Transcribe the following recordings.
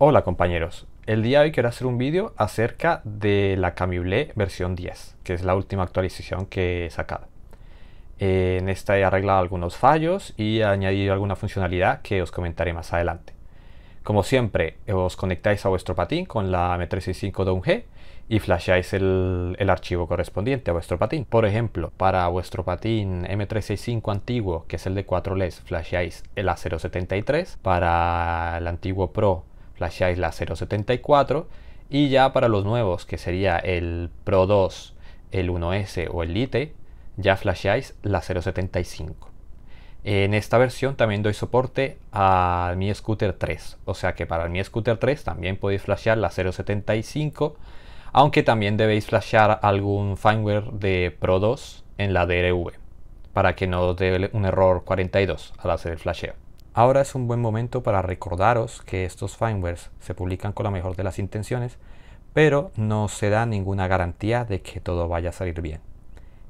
Hola compañeros, el día de hoy quiero hacer un vídeo acerca de la Camible versión 10, que es la última actualización que he sacado. Eh, en esta he arreglado algunos fallos y he añadido alguna funcionalidad que os comentaré más adelante. Como siempre, os conectáis a vuestro patín con la M365 un G y flasheáis el, el, archivo correspondiente a vuestro patín. Por ejemplo, para vuestro patín M365 antiguo, que es el de 4 LEDs, flasheáis el A073. Para el antiguo Pro, flasheáis la 074 y ya para los nuevos, que sería el Pro 2, el 1S o el Lite, ya flasheáis la 075. En esta versión también doy soporte al mi scooter 3, o sea que para el mi scooter 3 también podéis flashear la 075, aunque también debéis flashear algún firmware de Pro 2 en la DRV, para que no os dé un error 42 al hacer el flasheo. Ahora es un buen momento para recordaros que estos firmwares se publican con la mejor de las intenciones, pero no se da ninguna garantía de que todo vaya a salir bien.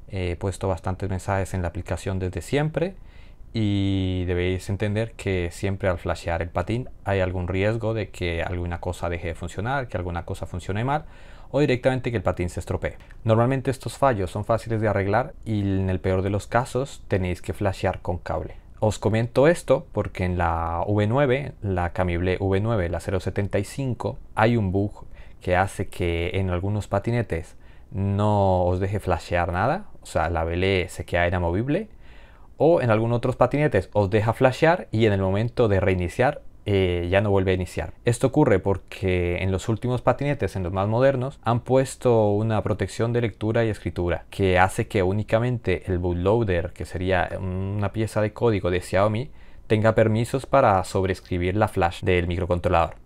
He puesto bastantes mensajes en la aplicación desde siempre y debéis entender que siempre al flashear el patín hay algún riesgo de que alguna cosa deje de funcionar, que alguna cosa funcione mal o directamente que el patín se estropee. Normalmente estos fallos son fáciles de arreglar y en el peor de los casos tenéis que flashear con cable os comento esto porque en la V9, la Camible V9, la 075, hay un bug que hace que en algunos patinetes no os deje flashear nada, o sea, la BL se queda inamovible, o en algunos otros patinetes os deja flashear y en el momento de reiniciar eh, ya no vuelve a iniciar. Esto ocurre porque en los últimos patinetes, en los más modernos, han puesto una protección de lectura y escritura que hace que únicamente el bootloader, que sería una pieza de código de Xiaomi, tenga permisos para sobreescribir la flash del microcontrolador.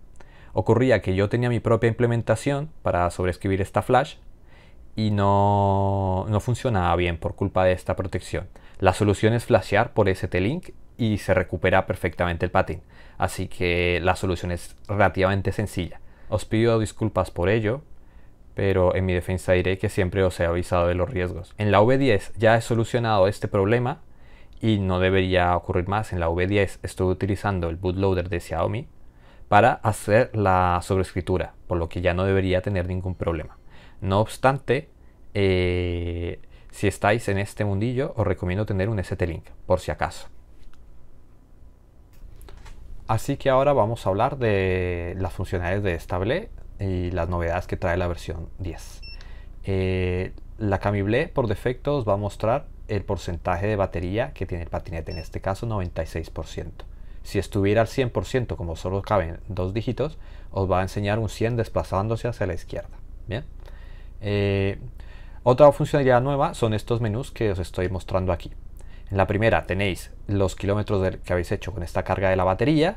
Ocurría que yo tenía mi propia implementación para sobreescribir esta flash y no, no funcionaba bien por culpa de esta protección. La solución es flashear por ST-Link y se recupera perfectamente el patín. Así que la solución es relativamente sencilla. Os pido disculpas por ello, pero en mi defensa diré que siempre os he avisado de los riesgos. En la V10 ya he solucionado este problema y no debería ocurrir más. En la V10 estoy utilizando el bootloader de Xiaomi para hacer la sobrescritura, por lo que ya no debería tener ningún problema. No obstante, eh, si estáis en este mundillo, os recomiendo tener un ST-Link, por si acaso. Así que ahora vamos a hablar de las funcionalidades de estable y las novedades que trae la versión 10. Eh, la Camible por defecto os va a mostrar el porcentaje de batería que tiene el patinete, en este caso 96%. Si estuviera al 100%, como solo caben dos dígitos, os va a enseñar un 100 desplazándose hacia la izquierda. Bien. Eh, otra funcionalidad nueva son estos menús que os estoy mostrando aquí. En la primera tenéis los kilómetros que habéis hecho con esta carga de la batería.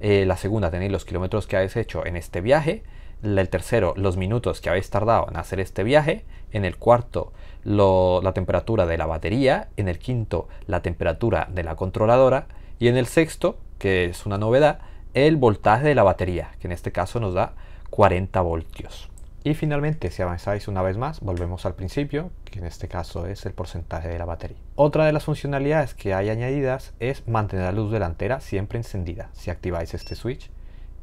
Eh, la segunda tenéis los kilómetros que habéis hecho en este viaje. El tercero, los minutos que habéis tardado en hacer este viaje. En el cuarto, la temperatura de la batería. En el quinto, la temperatura de la controladora. Y en el sexto, que es una novedad, el voltaje de la batería, que en este caso nos da 40 voltios. Y finalmente, si avanzáis una vez más, volvemos al principio, que en este caso es el porcentaje de la batería. Otra de las funcionalidades que hay añadidas es mantener la luz delantera siempre encendida. Si activáis este switch,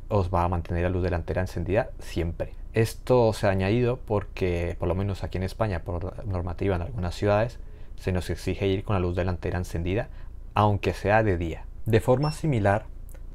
os va a mantener la luz delantera encendida siempre. Esto se ha añadido porque, por lo menos aquí en España, por normativa en algunas ciudades, se nos exige ir con la luz delantera encendida, aunque sea de día. De forma similar,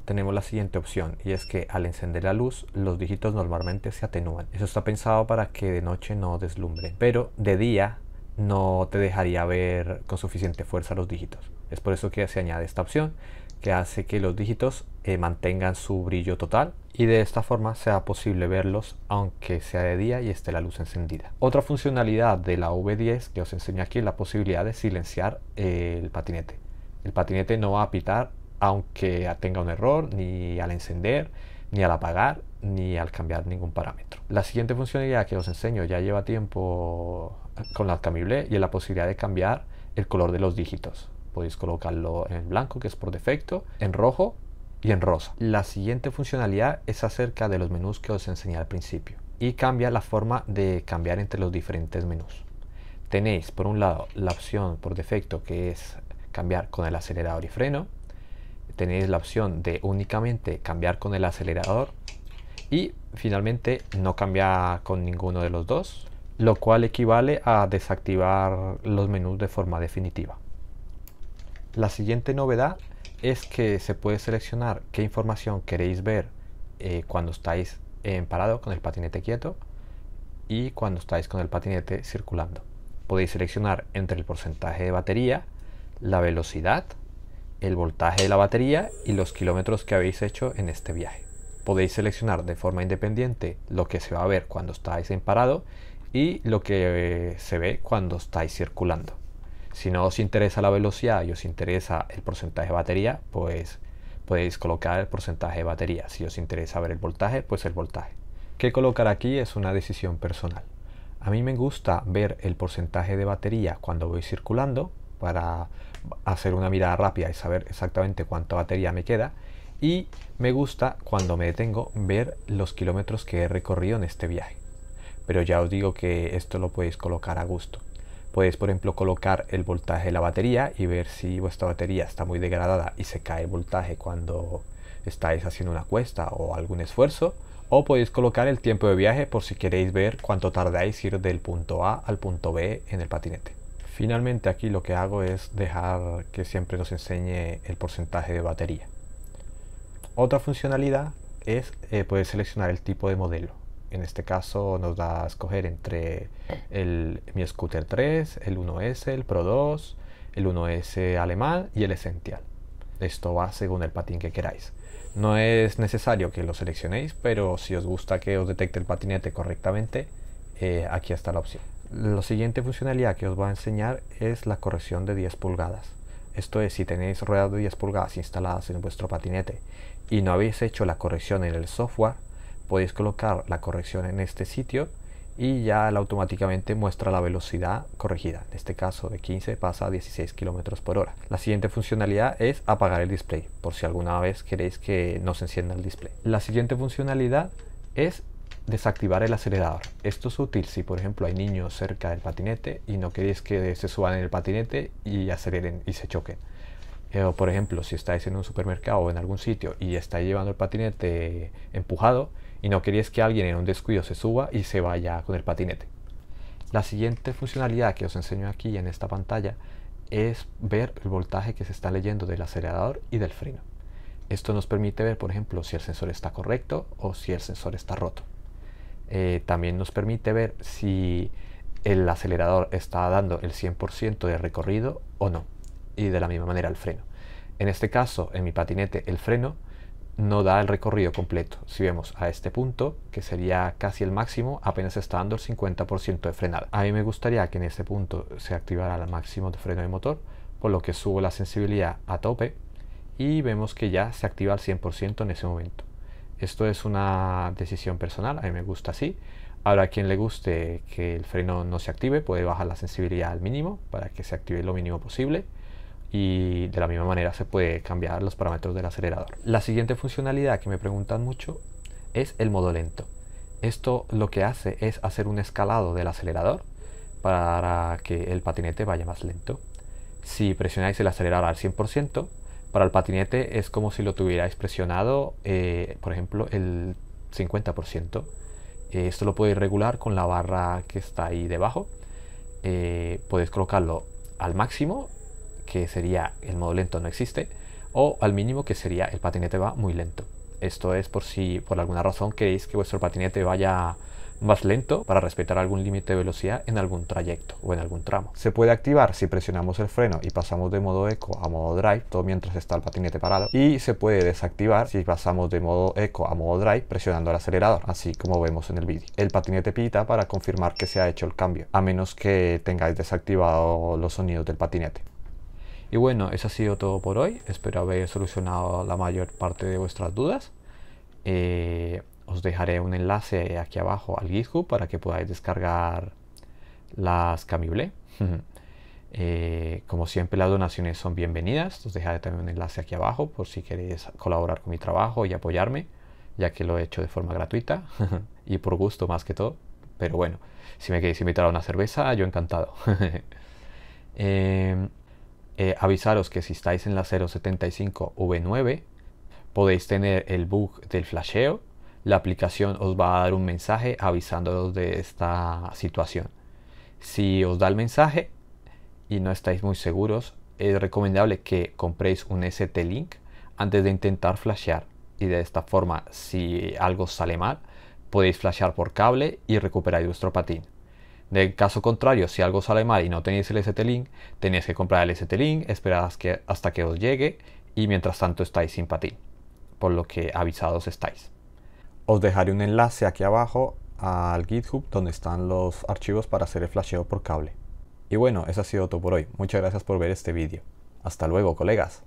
tenemos la siguiente opción y es que al encender la luz los dígitos normalmente se atenúan. Eso está pensado para que de noche no deslumbre, pero de día no te dejaría ver con suficiente fuerza los dígitos. Es por eso que se añade esta opción que hace que los dígitos eh, mantengan su brillo total y de esta forma sea posible verlos aunque sea de día y esté la luz encendida. Otra funcionalidad de la V10 que os enseño aquí es la posibilidad de silenciar eh, el patinete. El patinete no va a pitar aunque tenga un error, ni al encender, ni al apagar, ni al cambiar ningún parámetro. La siguiente funcionalidad que os enseño ya lleva tiempo con la Camible y es la posibilidad de cambiar el color de los dígitos. Podéis colocarlo en blanco, que es por defecto, en rojo y en rosa. La siguiente funcionalidad es acerca de los menús que os enseñé al principio y cambia la forma de cambiar entre los diferentes menús. Tenéis por un lado la opción por defecto que es cambiar con el acelerador y freno, tenéis la opción de únicamente cambiar con el acelerador y finalmente no cambia con ninguno de los dos, lo cual equivale a desactivar los menús de forma definitiva. La siguiente novedad es que se puede seleccionar qué información queréis ver eh, cuando estáis parado con el patinete quieto y cuando estáis con el patinete circulando. Podéis seleccionar entre el porcentaje de batería, la velocidad, el voltaje de la batería y los kilómetros que habéis hecho en este viaje. Podéis seleccionar de forma independiente lo que se va a ver cuando estáis en parado y lo que se ve cuando estáis circulando. Si no os interesa la velocidad y os interesa el porcentaje de batería, pues podéis colocar el porcentaje de batería. Si os interesa ver el voltaje, pues el voltaje. ¿Qué colocar aquí es una decisión personal? A mí me gusta ver el porcentaje de batería cuando voy circulando para hacer una mirada rápida y saber exactamente cuánta batería me queda. Y me gusta cuando me detengo ver los kilómetros que he recorrido en este viaje. Pero ya os digo que esto lo podéis colocar a gusto. Podéis, por ejemplo, colocar el voltaje de la batería y ver si vuestra batería está muy degradada y se cae el voltaje cuando estáis haciendo una cuesta o algún esfuerzo. O podéis colocar el tiempo de viaje por si queréis ver cuánto tardáis ir del punto A al punto B en el patinete. Finalmente aquí lo que hago es dejar que siempre nos enseñe el porcentaje de batería. Otra funcionalidad es eh, poder seleccionar el tipo de modelo. En este caso nos da a escoger entre el, mi scooter 3, el 1S, el Pro 2, el 1S alemán y el Essential. Esto va según el patín que queráis. No es necesario que lo seleccionéis, pero si os gusta que os detecte el patinete correctamente, eh, aquí está la opción. La siguiente funcionalidad que os va a enseñar es la corrección de 10 pulgadas. Esto es, si tenéis ruedas de 10 pulgadas instaladas en vuestro patinete y no habéis hecho la corrección en el software, podéis colocar la corrección en este sitio y ya automáticamente muestra la velocidad corregida. En este caso de 15 pasa a 16 km por hora. La siguiente funcionalidad es apagar el display, por si alguna vez queréis que no se encienda el display. La siguiente funcionalidad es desactivar el acelerador. Esto es útil si, por ejemplo, hay niños cerca del patinete y no queréis que se suban en el patinete y aceleren y se choquen. Eh, o, por ejemplo, si estáis en un supermercado o en algún sitio y estáis llevando el patinete empujado y no queréis que alguien en un descuido se suba y se vaya con el patinete. La siguiente funcionalidad que os enseño aquí en esta pantalla es ver el voltaje que se está leyendo del acelerador y del freno. Esto nos permite ver, por ejemplo, si el sensor está correcto o si el sensor está roto. Eh, también nos permite ver si el acelerador está dando el 100% de recorrido o no. Y de la misma manera el freno. En este caso, en mi patinete, el freno no da el recorrido completo. Si vemos a este punto, que sería casi el máximo, apenas está dando el 50% de frenada. A mí me gustaría que en este punto se activara el máximo de freno de motor, por lo que subo la sensibilidad a tope y vemos que ya se activa al 100% en ese momento. Esto es una decisión personal, a mí me gusta así. Ahora, quien le guste que el freno no se active, puede bajar la sensibilidad al mínimo para que se active lo mínimo posible y de la misma manera se puede cambiar los parámetros del acelerador. La siguiente funcionalidad que me preguntan mucho es el modo lento. Esto lo que hace es hacer un escalado del acelerador para que el patinete vaya más lento. Si presionáis el acelerador al 100%, para el patinete es como si lo tuvierais presionado, eh, por ejemplo, el 50%. Eh, esto lo podéis regular con la barra que está ahí debajo. Eh, podéis colocarlo al máximo, que sería el modo lento no existe, o al mínimo, que sería el patinete va muy lento. Esto es por si por alguna razón queréis que vuestro patinete vaya más lento para respetar algún límite de velocidad en algún trayecto o en algún tramo. Se puede activar si presionamos el freno y pasamos de modo eco a modo drive, todo mientras está el patinete parado, y se puede desactivar si pasamos de modo eco a modo drive presionando el acelerador, así como vemos en el vídeo. El patinete pita para confirmar que se ha hecho el cambio, a menos que tengáis desactivado los sonidos del patinete. Y bueno, eso ha sido todo por hoy. Espero haber solucionado la mayor parte de vuestras dudas. Eh, os dejaré un enlace aquí abajo al GitHub para que podáis descargar las Camible. Eh, como siempre las donaciones son bienvenidas, os dejaré también un enlace aquí abajo por si queréis colaborar con mi trabajo y apoyarme, ya que lo he hecho de forma gratuita y por gusto más que todo. Pero bueno, si me queréis invitar a una cerveza, yo encantado. Em, eh, avisaros que si estáis en la 075V9 podéis tener el bug del flasheo la aplicación os va a dar un mensaje avisándoos de esta situación. Si os da el mensaje y no estáis muy seguros, es recomendable que compréis un ST-Link antes de intentar flashear y de esta forma si algo sale mal podéis flashear por cable y recuperáis vuestro patín. De caso contrario, si algo sale mal y no tenéis el ST-Link, tenéis que comprar el ST-Link, esperar hasta que os llegue y mientras tanto estáis sin patín, por lo que avisados estáis. Os dejaré un enlace aquí abajo al GitHub donde están los archivos para hacer el flasheo por cable. Y bueno, eso ha sido todo por hoy. Muchas gracias por ver este vídeo. Hasta luego, colegas.